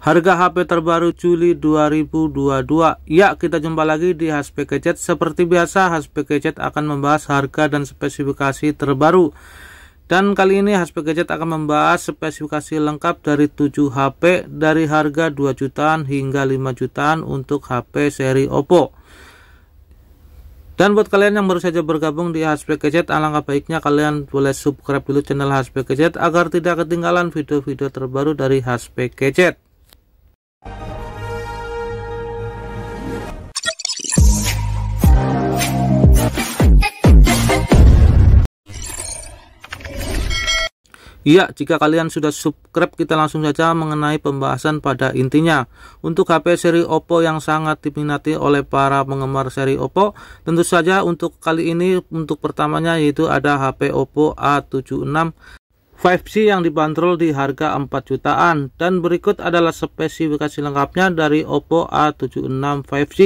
Harga HP terbaru Juli 2022. Ya, kita jumpa lagi di HP Gadget. Seperti biasa, HP Gadget akan membahas harga dan spesifikasi terbaru. Dan kali ini HP Gadget akan membahas spesifikasi lengkap dari 7 HP dari harga 2 jutaan hingga 5 jutaan untuk HP seri Oppo. Dan buat kalian yang baru saja bergabung di HP Gadget, alangkah baiknya kalian boleh subscribe dulu channel HP Gadget agar tidak ketinggalan video-video terbaru dari HP Gadget. Iya, jika kalian sudah subscribe, kita langsung saja mengenai pembahasan pada intinya. Untuk HP seri Oppo yang sangat diminati oleh para penggemar seri Oppo, tentu saja untuk kali ini untuk pertamanya yaitu ada HP Oppo A76 5G yang dibanderol di harga 4 jutaan dan berikut adalah spesifikasi lengkapnya dari Oppo A76 5G.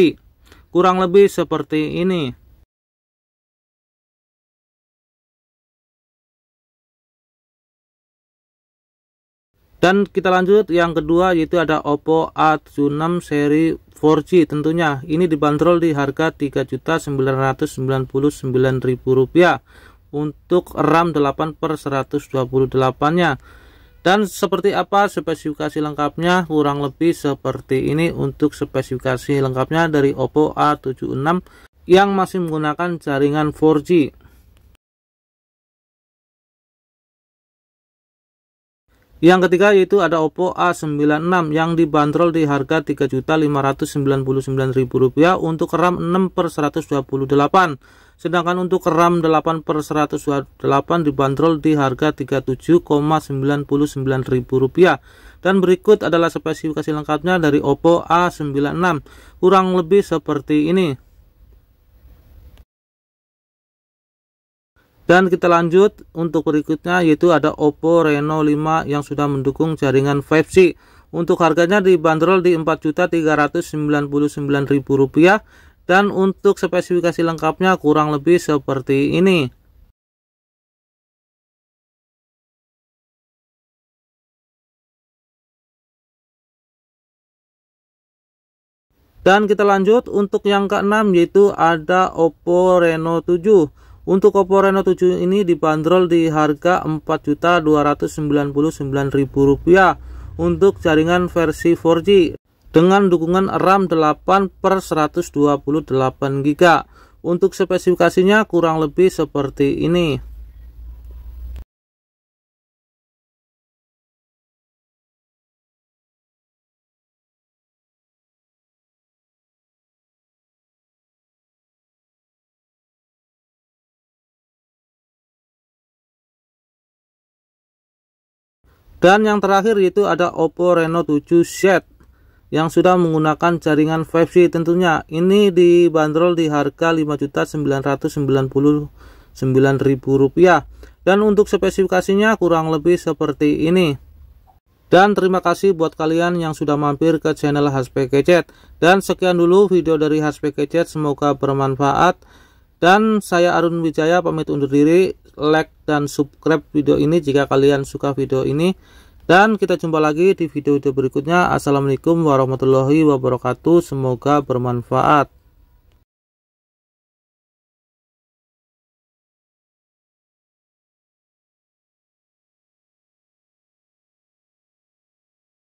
Kurang lebih seperti ini. dan kita lanjut yang kedua yaitu ada Oppo A76 seri 4G tentunya ini dibanderol di harga Rp3.999.000 untuk RAM 8 per 128 nya dan seperti apa spesifikasi lengkapnya kurang lebih seperti ini untuk spesifikasi lengkapnya dari Oppo A76 yang masih menggunakan jaringan 4G Yang ketiga yaitu ada Oppo A96 yang dibanderol di harga Rp3.599.000 untuk RAM 6 per 128. Sedangkan untuk RAM 8 per 128 dibanderol di harga Rp37.99.000. Dan berikut adalah spesifikasi lengkapnya dari Oppo A96. Kurang lebih seperti ini. Dan kita lanjut untuk berikutnya yaitu ada Oppo Reno 5 yang sudah mendukung jaringan 5G. Untuk harganya dibanderol di Rp4.399.000 dan untuk spesifikasi lengkapnya kurang lebih seperti ini. Dan kita lanjut untuk yang keenam yaitu ada Oppo Reno 7. Untuk Oppo Reno 7 ini dibanderol di harga Rp4.299.000 untuk jaringan versi 4G dengan dukungan RAM 8 per 128 GB. Untuk spesifikasinya kurang lebih seperti ini. Dan yang terakhir yaitu ada Oppo Reno 7Z yang sudah menggunakan jaringan 5G tentunya. Ini dibanderol di harga Rp5.999.000 dan untuk spesifikasinya kurang lebih seperti ini. Dan terima kasih buat kalian yang sudah mampir ke channel HSP Gadget. Dan sekian dulu video dari HSP Gadget, semoga bermanfaat. Dan saya Arun Wijaya pamit undur diri like dan subscribe video ini jika kalian suka video ini. Dan kita jumpa lagi di video-video berikutnya. Assalamualaikum warahmatullahi wabarakatuh. Semoga bermanfaat.